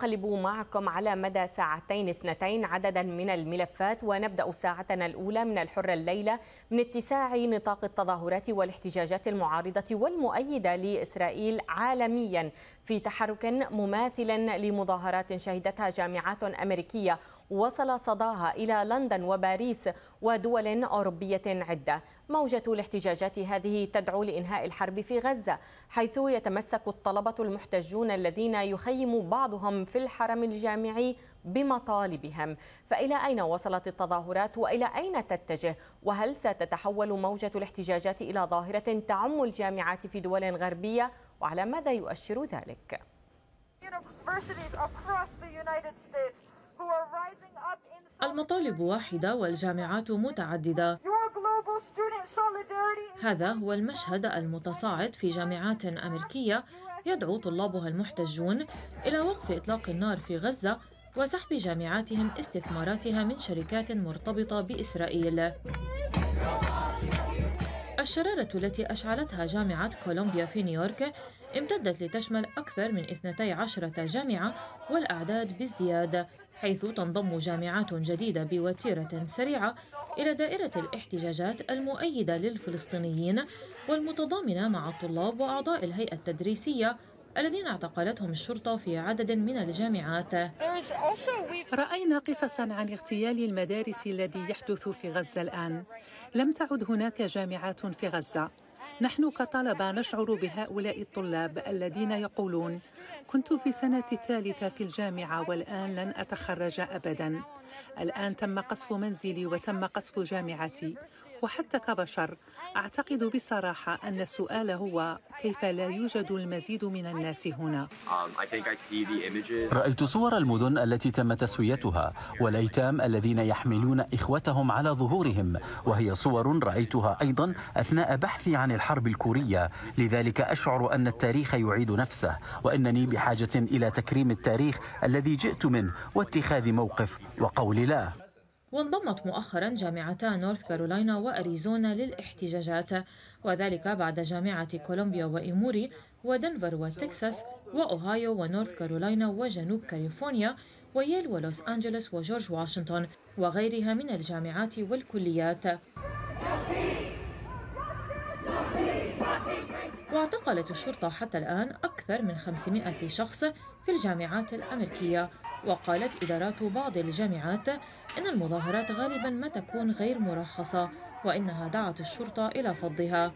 نقلب معكم على مدى ساعتين اثنتين عددا من الملفات ونبدأ ساعتنا الأولى من الحرة الليلة من اتساع نطاق التظاهرات والاحتجاجات المعارضة والمؤيدة لإسرائيل عالميا في تحرك مماثل لمظاهرات شهدتها جامعات أمريكية وصل صداها إلى لندن وباريس ودول أوروبية عدة موجة الاحتجاجات هذه تدعو لإنهاء الحرب في غزة حيث يتمسك الطلبة المحتجون الذين يخيم بعضهم في الحرم الجامعي بمطالبهم فإلى أين وصلت التظاهرات وإلى أين تتجه وهل ستتحول موجة الاحتجاجات إلى ظاهرة تعم الجامعات في دول غربية وعلى ماذا يؤشر ذلك؟ المطالب واحدة والجامعات متعددة هذا هو المشهد المتصاعد في جامعات أمريكية يدعو طلابها المحتجون إلى وقف إطلاق النار في غزة وسحب جامعاتهم استثماراتها من شركات مرتبطة بإسرائيل الشرارة التي أشعلتها جامعة كولومبيا في نيويورك امتدت لتشمل أكثر من 12 جامعة والأعداد بازدياد حيث تنضم جامعات جديدة بوتيرة سريعة إلى دائرة الاحتجاجات المؤيدة للفلسطينيين والمتضامنة مع الطلاب وأعضاء الهيئة التدريسية الذين اعتقلتهم الشرطة في عدد من الجامعات رأينا قصصا عن اغتيال المدارس الذي يحدث في غزة الآن لم تعد هناك جامعات في غزة نحن كطلبة نشعر بهؤلاء الطلاب الذين يقولون كنت في سنة الثالثة في الجامعة والآن لن أتخرج أبدا الآن تم قصف منزلي وتم قصف جامعتي وحتى كبشر أعتقد بصراحة أن السؤال هو كيف لا يوجد المزيد من الناس هنا um, رأيت صور المدن التي تم تسويتها والأيتام الذين يحملون إخوتهم على ظهورهم وهي صور رأيتها أيضا أثناء بحثي عن الحرب الكورية لذلك أشعر أن التاريخ يعيد نفسه وأنني بحاجة إلى تكريم التاريخ الذي جئت منه واتخاذ موقف وقول لا وانضمت مؤخرا جامعتا نورث كارولاينا وأريزونا للاحتجاجات وذلك بعد جامعة كولومبيا وإيموري ودنفر وتكساس وأوهايو ونورث كارولاينا وجنوب كاليفورنيا وييل ولوس أنجلوس وجورج واشنطن وغيرها من الجامعات والكليات واعتقلت الشرطة حتى الآن أكثر من 500 شخص في الجامعات الأمريكية وقالت إدارات بعض الجامعات إن المظاهرات غالبا ما تكون غير مرخصة وإنها دعت الشرطة إلى فضها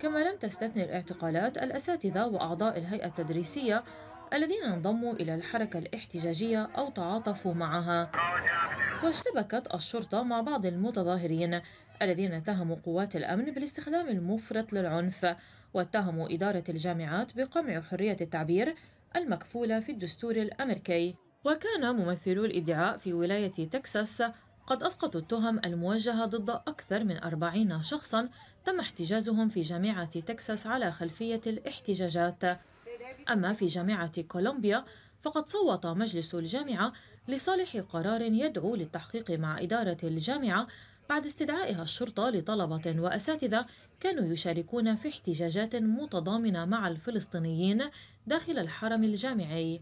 كما لم تستثني الاعتقالات الأساتذة وأعضاء الهيئة التدريسية الذين انضموا إلى الحركة الاحتجاجية أو تعاطفوا معها واشتبكت الشرطة مع بعض المتظاهرين الذين اتهموا قوات الأمن بالاستخدام المفرط للعنف واتهموا إدارة الجامعات بقمع حرية التعبير المكفولة في الدستور الأمريكي وكان ممثلو الادعاء في ولاية تكساس قد أسقطوا التهم الموجهة ضد أكثر من أربعين شخصا تم احتجازهم في جامعة تكساس على خلفية الاحتجاجات أما في جامعة كولومبيا فقد صوت مجلس الجامعة لصالح قرار يدعو للتحقيق مع إدارة الجامعة بعد استدعائها الشرطة لطلبة وأساتذة كانوا يشاركون في احتجاجات متضامنة مع الفلسطينيين داخل الحرم الجامعي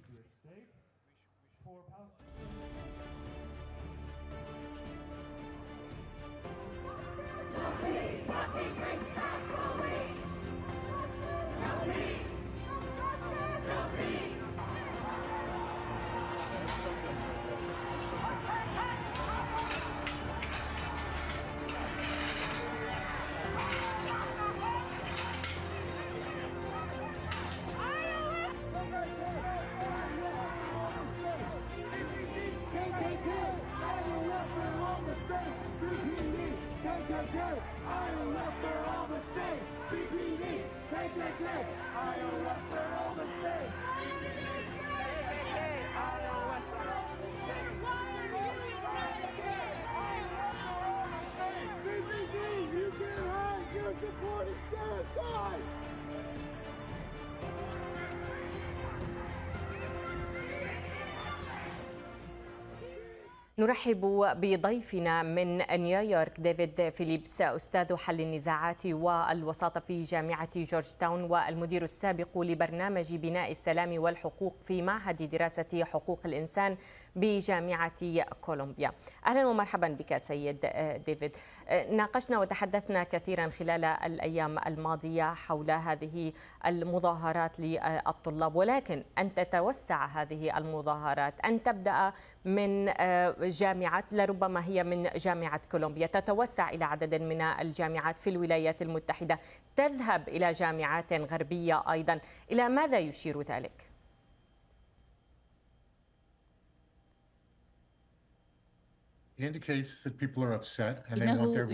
نرحب بضيفنا من نيويورك ديفيد فيليبس أستاذ حل النزاعات والوساطة في جامعة جورج تاون والمدير السابق لبرنامج بناء السلام والحقوق في معهد دراسة حقوق الإنسان بجامعة كولومبيا أهلا ومرحبا بك سيد آه، ديفيد آه، ناقشنا وتحدثنا كثيرا خلال الأيام الماضية حول هذه المظاهرات للطلاب ولكن أن تتوسع هذه المظاهرات أن تبدأ من آه، جامعات لربما هي من جامعة كولومبيا تتوسع إلى عدد من الجامعات في الولايات المتحدة تذهب إلى جامعات غربية أيضا إلى ماذا يشير ذلك؟ إنه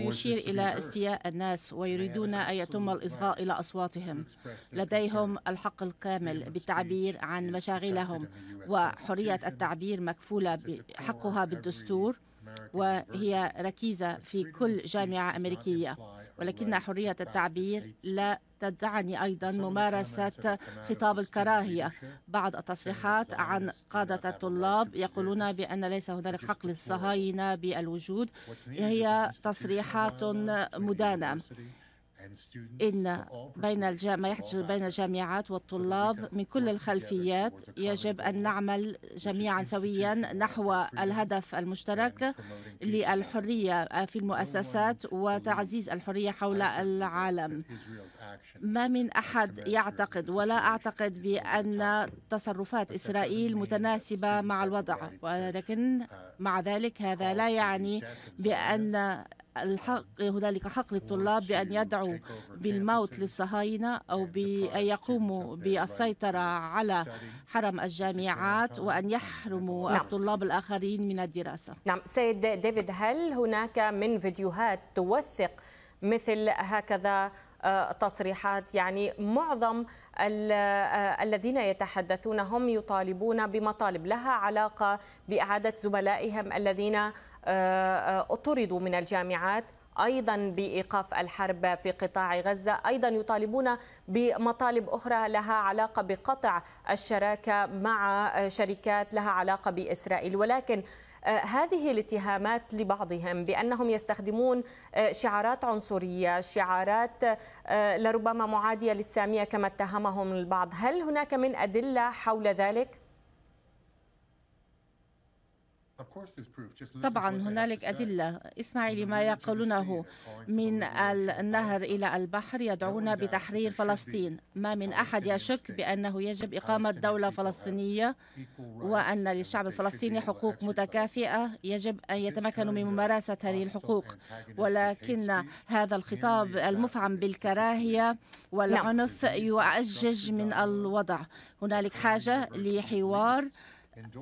يشير إلى استياء الناس ويريدون أن يتم الإصغاء إلى أصواتهم لديهم الحق الكامل بالتعبير عن مشاغلهم وحرية التعبير مكفولة حقها بالدستور وهي ركيزة في كل جامعة أمريكية ولكن حرية التعبير لا تدعني أيضا ممارسة خطاب الكراهية بعض التصريحات عن قادة الطلاب يقولون بأن ليس هنالك حق للصهاينة بالوجود هي تصريحات مدانة إن بين الجامعة يحدث بين الجامعات والطلاب من كل الخلفيات يجب أن نعمل جميعا سويا نحو الهدف المشترك للحرية في المؤسسات وتعزيز الحرية حول العالم ما من أحد يعتقد ولا أعتقد بأن تصرفات إسرائيل متناسبة مع الوضع ولكن uh, مع ذلك هذا لا يعني بأن الحق هنالك حق للطلاب بأن يدعوا بالموت للصهاينة أو بأن يقوموا بالسيطرة على حرم الجامعات وأن يحرموا نعم. الطلاب الآخرين من الدراسة نعم سيد ديفيد هل هناك من فيديوهات توثق مثل هكذا آه، تصريحات يعني معظم آه، الذين يتحدثون هم يطالبون بمطالب لها علاقة بإعادة زملائهم الذين طردوا من الجامعات ايضا بايقاف الحرب في قطاع غزه، ايضا يطالبون بمطالب اخرى لها علاقه بقطع الشراكه مع شركات لها علاقه باسرائيل، ولكن آه، هذه الاتهامات لبعضهم بانهم يستخدمون آه، شعارات عنصريه، شعارات آه، لربما معاديه للساميه كما اتهمهم البعض، هل هناك من ادله حول ذلك؟ طبعا هنالك أدلة اسمعي لما mm-hmm. يقولونه من النهر إلى البحر يدعون بتحرير فلسطين ما من أحد يشك بأنه يجب إقامة دولة فلسطينية وأن للشعب الفلسطيني حقوق متكافئة يجب أن يتمكنوا من ممارسة هذه الحقوق ولكن هذا الخطاب المفعم بالكراهية والعنف يؤجج من الوضع هنالك حاجة لحوار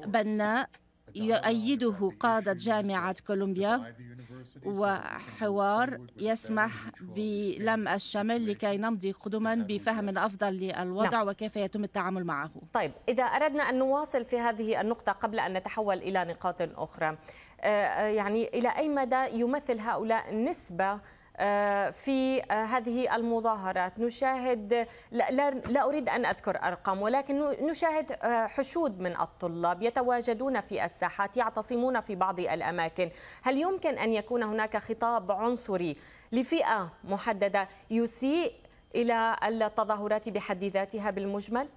بناء يؤيده قادة جامعة كولومبيا وحوار يسمح بلم الشمل لكي نمضي قدما بفهم أفضل للوضع نعم. وكيف يتم التعامل معه طيب إذا أردنا أن نواصل في هذه النقطة قبل أن نتحول إلى نقاط أخرى آه، آه، يعني إلى أي مدى يمثل هؤلاء نسبة آه، في آه، هذه المظاهرات نشاهد لا, لا, أريد أن أذكر أرقام ولكن نشاهد آه، حشود من الطلاب يتواجدون في الساحات يعتصمون في بعض الأماكن هل يمكن أن يكون هناك خطاب عنصري لفئة محددة يسيء إلى التظاهرات بحد ذاتها بالمجمل؟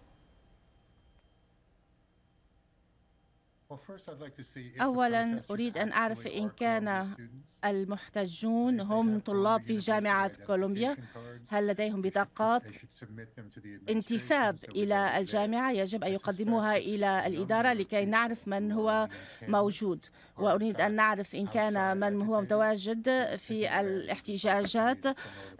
أولا أريد أن أعرف إن كان المحتجون هم طلاب في جامعة كولومبيا هل لديهم بطاقات انتساب إلى الجامعة يجب أن يقدموها إلى الإدارة لكي نعرف من هو موجود وأريد أن نعرف إن كان من هو متواجد في الاحتجاجات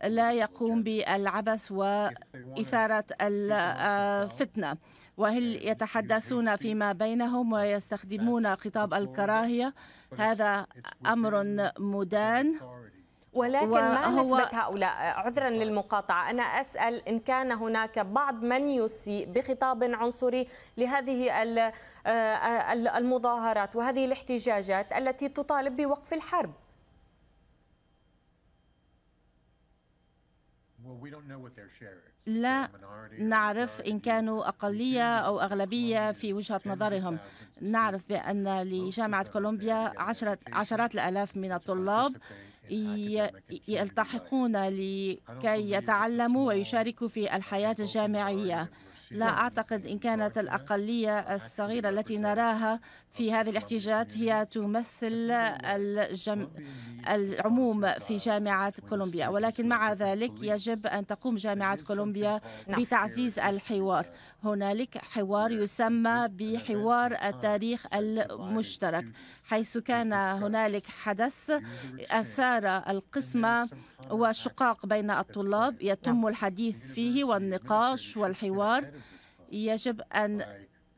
لا يقوم بالعبث وإثارة الفتنة وهل يتحدثون فيما بينهم ويستخدمون خطاب الكراهية هذا أمر مدان ولكن ما نسبة هؤلاء عذرا للمقاطعة أنا أسأل إن كان هناك بعض من يسيء بخطاب عنصري لهذه آه، المظاهرات وهذه الاحتجاجات التي تطالب بوقف الحرب Well, we don't know what they're sharing. لا نعرف إن كانوا أقلية أو أغلبية في وجهة نظرهم نعرف بأن لجامعة كولومبيا عشرة عشرات الآلاف من الطلاب يلتحقون لكي يتعلموا ويشاركوا في الحياة الجامعية لا أعتقد إن كانت الأقلية الصغيرة التي نراها في هذه الاحتجاجات هي تمثل الجم... العموم في جامعة كولومبيا ولكن مع ذلك يجب أن تقوم جامعة كولومبيا نعم. بتعزيز الحوار هنالك حوار يسمى بحوار التاريخ المشترك حيث كان هنالك حدث أثار القسمة والشقاق بين الطلاب يتم نعم. الحديث فيه والنقاش والحوار يجب أن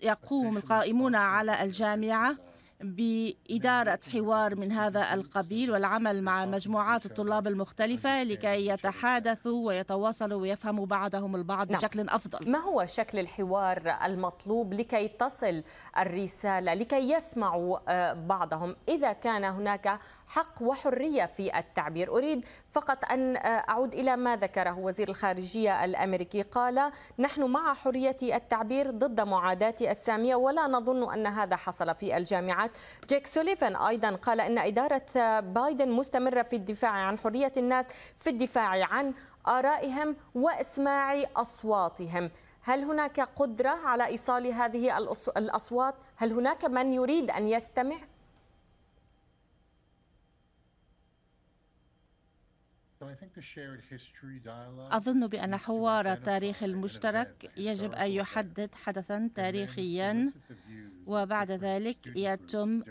يقوم القائمون على الجامعة بإدارة حوار من هذا القبيل والعمل مع مجموعات الطلاب المختلفة لكي يتحادثوا ويتواصلوا ويفهموا بعضهم البعض نعم. بشكل أفضل ما هو شكل الحوار المطلوب لكي تصل الرسالة لكي يسمعوا آه، بعضهم إذا كان هناك حق وحرية في التعبير أريد فقط أن آه، أعود إلى ما ذكره وزير الخارجية الأمريكي قال نحن مع حرية التعبير ضد معاداة السامية ولا نظن أن هذا حصل في الجامعات جيك سوليفان أيضا قال أن إدارة آه، بايدن مستمرة في الدفاع عن حرية الناس في الدفاع عن آرائهم وإسماع أصواتهم هل هناك قدرة على إيصال هذه الأصوات؟ هل هناك من يريد أن يستمع؟ أظن بأن حوار التاريخ المشترك يجب أن يحدد حدثا تاريخيا وبعد ذلك يتم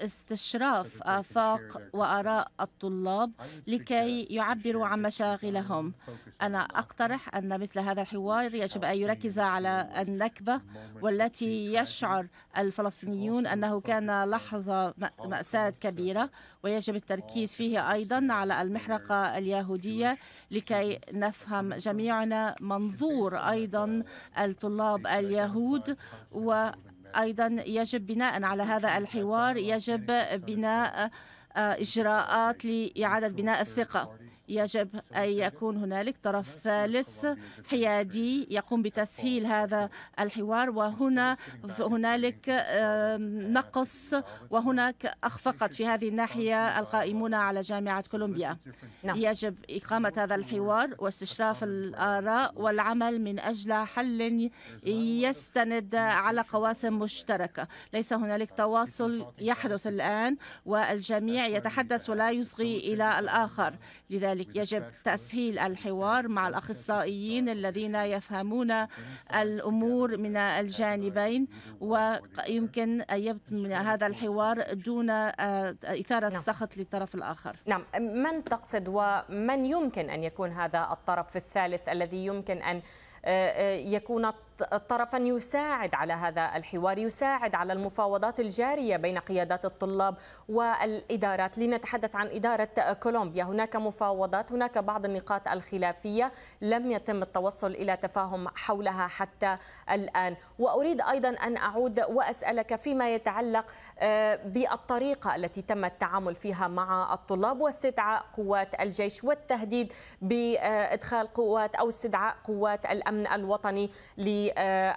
استشراف آفاق وآراء الطلاب لكي يعبروا عن مشاغلهم أنا أقترح أن مثل هذا الحوار يجب أن يركز على النكبة والتي يشعر الفلسطينيون أنه كان لحظة مأساة كبيرة ويجب التركيز فيه أيضا على المحرقة اليهودية لكي نفهم جميعنا منظور أيضا الطلاب اليهود و أيضا يجب بناء على هذا الحوار يجب بناء آه، إجراءات لإعادة بناء الثقة يجب أن يكون هنالك طرف ثالث حيادي يقوم بتسهيل هذا الحوار وهنا هنالك نقص وهناك أخفقت في هذه الناحية القائمون على جامعة كولومبيا نعم. يجب إقامة هذا الحوار واستشراف الآراء والعمل من أجل حل يستند على قواسم مشتركة ليس هنالك تواصل يحدث الآن والجميع يتحدث ولا يصغي إلى الآخر لذلك لذلك يجب تسهيل الحوار مع الأخصائيين الذين يفهمون الأمور من الجانبين ويمكن أن يبنى هذا الحوار دون آه، إثارة نعم. السخط للطرف الآخر نعم من تقصد ومن يمكن أن يكون هذا الطرف الثالث الذي يمكن أن آه، آه، يكون طرفا يساعد على هذا الحوار يساعد على المفاوضات الجارية بين قيادات الطلاب والإدارات لنتحدث عن إدارة كولومبيا هناك مفاوضات هناك بعض النقاط الخلافية لم يتم التوصل إلى تفاهم حولها حتى الآن وأريد أيضا أن أعود وأسألك فيما يتعلق آه، بالطريقة التي تم التعامل فيها مع الطلاب واستدعاء قوات الجيش والتهديد بإدخال قوات أو استدعاء قوات الأمن الوطني لي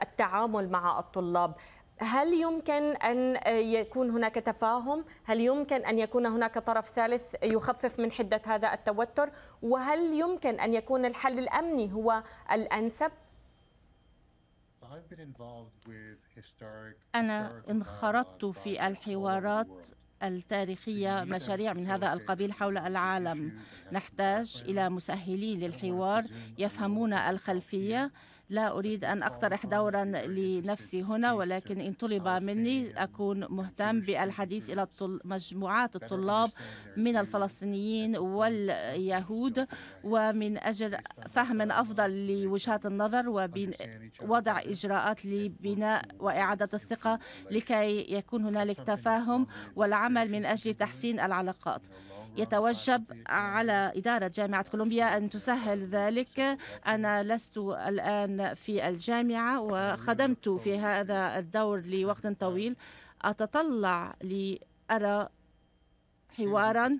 التعامل مع الطلاب هل يمكن أن يكون هناك تفاهم؟ هل يمكن أن يكون هناك طرف ثالث يخفف من حدة هذا التوتر؟ وهل يمكن أن يكون الحل الأمني هو الأنسب؟ أنا انخرطت في الحوارات التاريخية مشاريع من هذا القبيل حول العالم نحتاج إلى مسهلين للحوار يفهمون الخلفية لا أريد أن أقترح دورا لنفسي هنا ولكن إن طلب مني أكون مهتم بالحديث إلى مجموعات الطلاب من الفلسطينيين واليهود ومن أجل فهم أفضل لوجهات النظر ووضع إجراءات لبناء وإعادة الثقة لكي يكون هنالك تفاهم والعمل من أجل تحسين العلاقات يتوجب على إدارة جامعة كولومبيا أن تسهل ذلك أنا لست الآن في الجامعة وخدمت في هذا الدور لوقت طويل أتطلع لأرى حوارا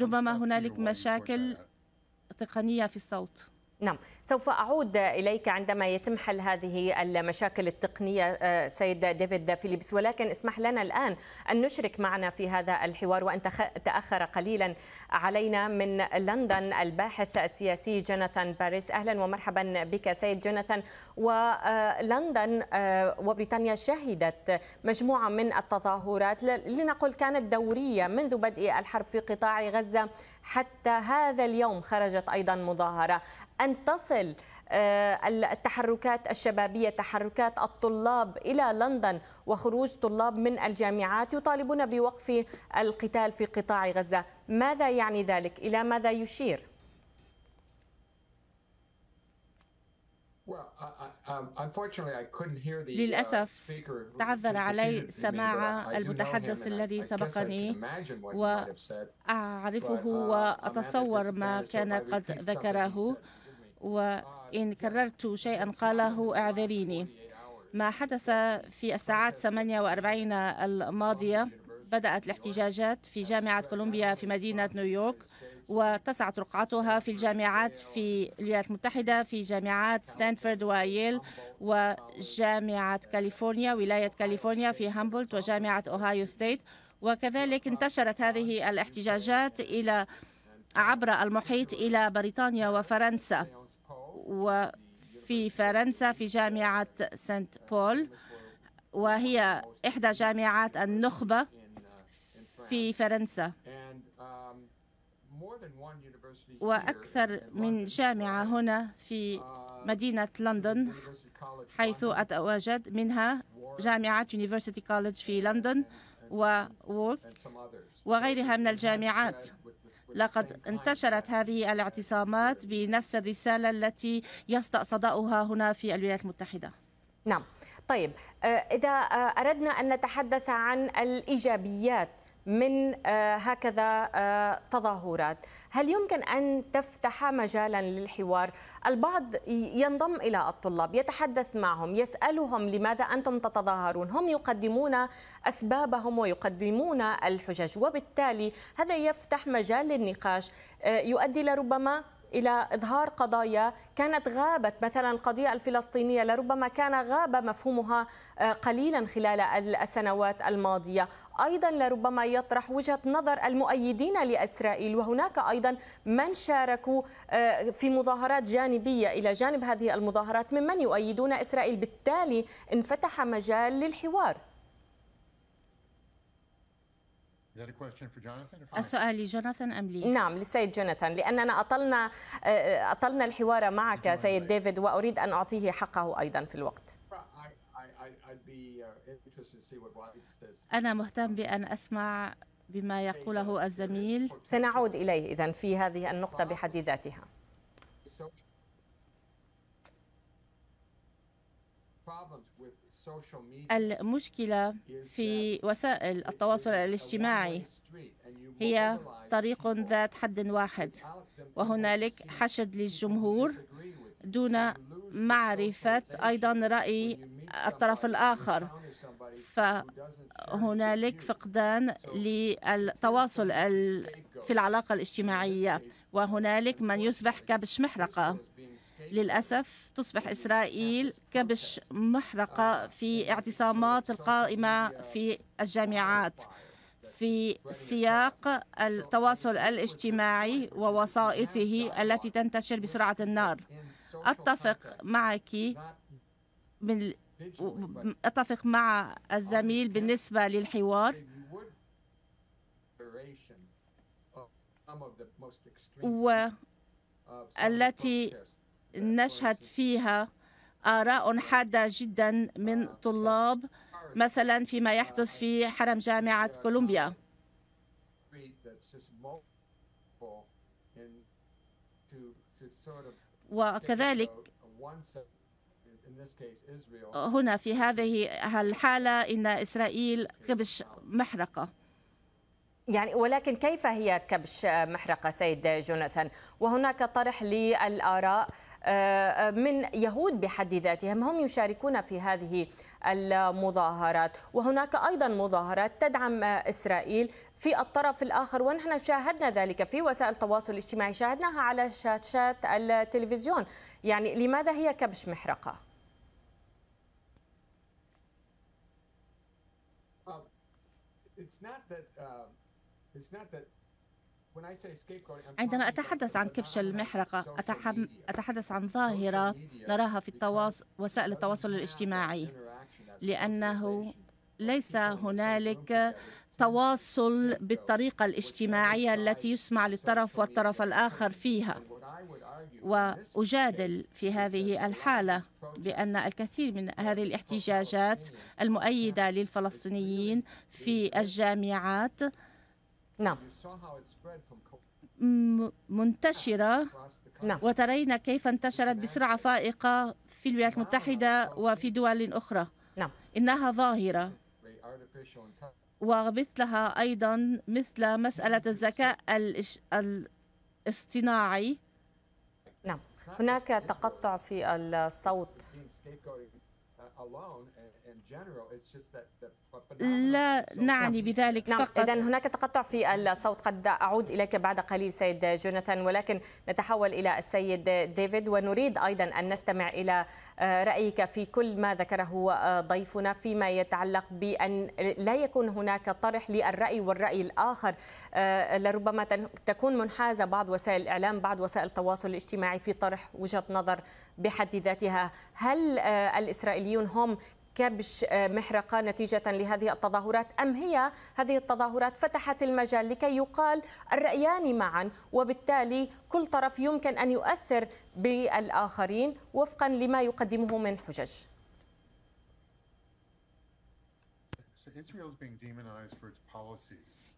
ربما هنالك مشاكل تقنية في الصوت نعم سوف أعود إليك عندما يتم حل هذه المشاكل التقنية آه، سيد ديفيد فيليبس ولكن اسمح لنا الآن أن نشرك معنا في هذا الحوار وأن تأخر قليلا علينا من لندن الباحث السياسي جوناثان باريس أهلا ومرحبا بك سيد جوناثان ولندن آه، آه، وبريطانيا شهدت مجموعة من التظاهرات لنقل كانت دورية منذ بدء الحرب في قطاع غزة حتى هذا اليوم خرجت أيضا مظاهرة أن تصل آه، التحركات الشبابيه تحركات الطلاب الى لندن وخروج طلاب من الجامعات يطالبون بوقف القتال في قطاع غزه ماذا يعني ذلك الى ماذا يشير Um, uh, للأسف تعذر علي سماع المتحدث الذي سبقني وأعرفه uh, وأتصور ما كان قد ذكره وإن uh, كررت شيئا قاله اعذريني ما حدث في الساعات 48 الماضية بدأت الاحتجاجات في جامعة كولومبيا في مدينة نيويورك واتسعت رقعتها في الجامعات في الولايات المتحدة في جامعات ستانفورد وييل وجامعة كاليفورنيا ولاية كاليفورنيا في هامبولت وجامعة أوهايو ستيت وكذلك انتشرت هذه الاحتجاجات إلى عبر المحيط إلى بريطانيا وفرنسا وفي فرنسا في جامعة سانت بول وهي إحدى جامعات النخبة في فرنسا وأكثر من جامعة هنا في uh, مدينة لندن حيث أتواجد منها جامعة University College في لندن وورك وغيرها من الجامعات لقد انتشرت هذه الاعتصامات بنفس الرسالة التي صداؤها هنا في الولايات المتحدة نعم طيب آه، إذا آه، أردنا أن نتحدث عن الإيجابيات من آه، هكذا آه، تظاهرات هل يمكن أن تفتح مجالا للحوار البعض ينضم إلى الطلاب يتحدث معهم يسألهم لماذا أنتم تتظاهرون هم يقدمون أسبابهم ويقدمون الحجج وبالتالي هذا يفتح مجال للنقاش آه، يؤدي لربما الى اظهار قضايا كانت غابت مثلا القضيه الفلسطينيه لربما كان غاب مفهومها آه، قليلا خلال السنوات الماضيه، ايضا لربما يطرح وجهه نظر المؤيدين لاسرائيل وهناك ايضا من شاركوا آه، في مظاهرات جانبيه الى جانب هذه المظاهرات ممن يؤيدون اسرائيل، بالتالي انفتح مجال للحوار. السؤال لجوناثان أم لي؟ نعم للسيد جوناثان لأننا أطلنا آه، أطلنا الحوار معك سيد ديفيد وأريد أن أعطيه حقه أيضا في الوقت uh, أنا مهتم بأن أسمع بما يقوله الزميل سنعود إليه إذا في هذه النقطة بحد ذاتها problems with المشكلة في وسائل التواصل الاجتماعي هي طريق ذات حد واحد وهنالك حشد للجمهور دون معرفة أيضا رأي الطرف الآخر فهنالك فقدان للتواصل في العلاقة الاجتماعية وهنالك من يصبح كبش محرقة للأسف تصبح إسرائيل كبش محرقة في اعتصامات القائمة في الجامعات في سياق التواصل الاجتماعي ووسائطه التي تنتشر بسرعة النار أتفق معك من أتفق مع الزميل بالنسبة للحوار والتي نشهد فيها آراء حادة جدا من طلاب مثلا فيما يحدث في حرم جامعة كولومبيا وكذلك هنا في هذه الحالة إن إسرائيل كبش محرقة يعني ولكن كيف هي كبش محرقة سيد جوناثان وهناك طرح للآراء آه، آه، من يهود بحد ذاتهم هم يشاركون في هذه المظاهرات وهناك أيضا مظاهرات تدعم إسرائيل في الطرف الآخر ونحن شاهدنا ذلك في وسائل التواصل الاجتماعي شاهدناها على شاشات التلفزيون يعني لماذا هي كبش محرقة؟ um, It's not that, uh, it's not that عندما أتحدث عن كبش المحرقة أتحدث عن ظاهرة نراها في التواصل وسائل التواصل الاجتماعي لأنه ليس هنالك تواصل بالطريقة الاجتماعية التي يسمع للطرف والطرف الآخر فيها وأجادل في هذه الحالة بأن الكثير من هذه الاحتجاجات المؤيدة للفلسطينيين في الجامعات نعم منتشرة نعم. وترين كيف انتشرت بسرعة فائقة في الولايات المتحدة وفي دول أخرى نعم. إنها ظاهرة ومثلها أيضا مثل مسألة الذكاء الاصطناعي نعم هناك تقطع في الصوت لا نعني بذلك نعم. فقط إذن هناك تقطع في الصوت قد أعود إليك بعد قليل سيد جوناثان ولكن نتحول إلى السيد ديفيد ونريد أيضا أن نستمع إلى رايك في كل ما ذكره ضيفنا فيما يتعلق بان لا يكون هناك طرح للراي والراي الاخر آه، لربما تكون منحازه بعض وسائل الاعلام بعض وسائل التواصل الاجتماعي في طرح وجهه نظر بحد ذاتها هل آه، الاسرائيليون هم كبش آه، محرقة نتيجة لهذه التظاهرات أم هي هذه التظاهرات فتحت المجال لكي يقال الرأيان معا وبالتالي كل طرف يمكن أن يؤثر بالآخرين وفقا لما يقدمه من حجج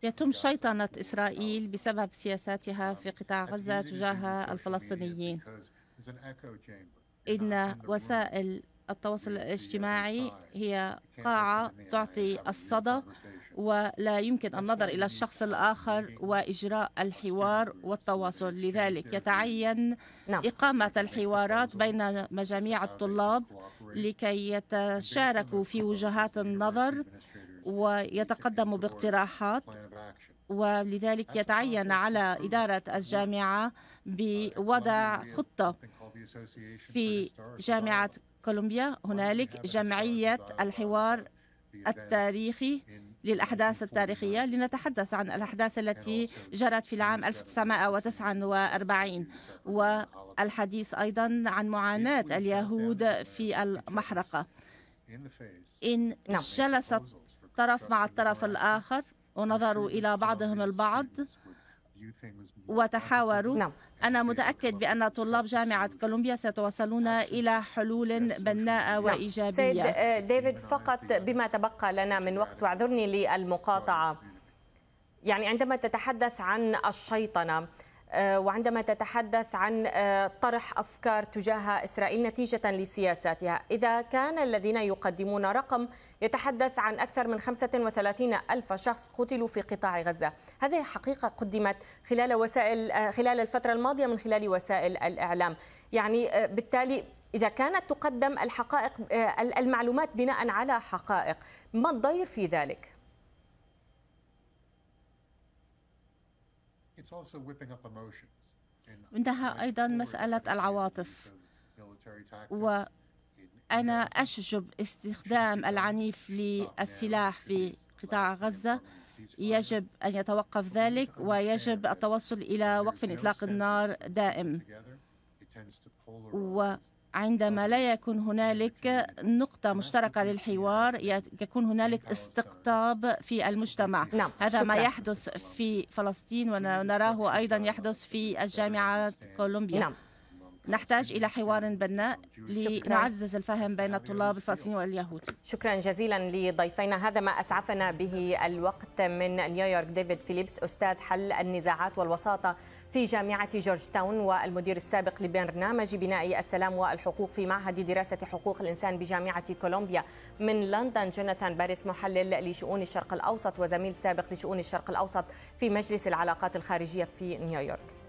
يتم شيطنة إسرائيل بسبب سياساتها في قطاع غزة تجاه الفلسطينيين إن وسائل التواصل الاجتماعي هي قاعة تعطي الصدى ولا يمكن النظر إلى الشخص الآخر وإجراء الحوار والتواصل لذلك يتعين نعم. إقامة الحوارات بين مجاميع الطلاب لكي يتشاركوا في وجهات النظر ويتقدموا باقتراحات ولذلك يتعين على إدارة الجامعة uh, بوضع خطة في جامعة كولومبيا هنالك جمعية الحوار التاريخي للأحداث التاريخية لنتحدث عن الأحداث التي جرت في العام 1949 والحديث أيضا عن معاناة اليهود في المحرقة إن نعم. جلس الطرف مع الطرف الآخر ونظروا إلى بعضهم البعض وتحاوروا نعم. أنا متأكد بأن طلاب جامعة كولومبيا سيتوصلون إلى حلول بناءة نعم. وإيجابية سيد ديفيد فقط بما تبقى لنا من وقت واعذرني للمقاطعة يعني عندما تتحدث عن الشيطنة آه، وعندما تتحدث عن آه، طرح افكار تجاه اسرائيل نتيجه لسياساتها، اذا كان الذين يقدمون رقم يتحدث عن اكثر من 35 الف شخص قتلوا في قطاع غزه، هذه حقيقه قدمت خلال وسائل آه، خلال الفتره الماضيه من خلال وسائل الاعلام، يعني بالتالي إذا كانت تقدم الحقائق المعلومات بناء على حقائق ما الضير في ذلك؟ انتهى أيضا مسألة العواطف وأنا أشجب استخدام العنيف للسلاح في قطاع غزة يجب أن يتوقف ذلك ويجب التوصل إلى وقف إطلاق النار دائم عندما لا يكون هنالك نقطة مشتركة للحوار يكون هنالك استقطاب في المجتمع نعم. هذا شكرا. ما يحدث في فلسطين ونراه أيضا يحدث في الجامعة كولومبيا نعم. نحتاج إلى حوار بناء لنعزز الفهم بين الطلاب الفلسطينيين واليهود شكرا جزيلا لضيفينا هذا ما أسعفنا به الوقت من نيويورك ديفيد فيليبس أستاذ حل النزاعات والوساطة في جامعة جورج تاون والمدير السابق لبرنامج بناء السلام والحقوق في معهد دراسة حقوق الإنسان بجامعة كولومبيا من لندن جوناثان باريس محلل لشؤون الشرق الأوسط وزميل سابق لشؤون الشرق الأوسط في مجلس العلاقات الخارجية في نيويورك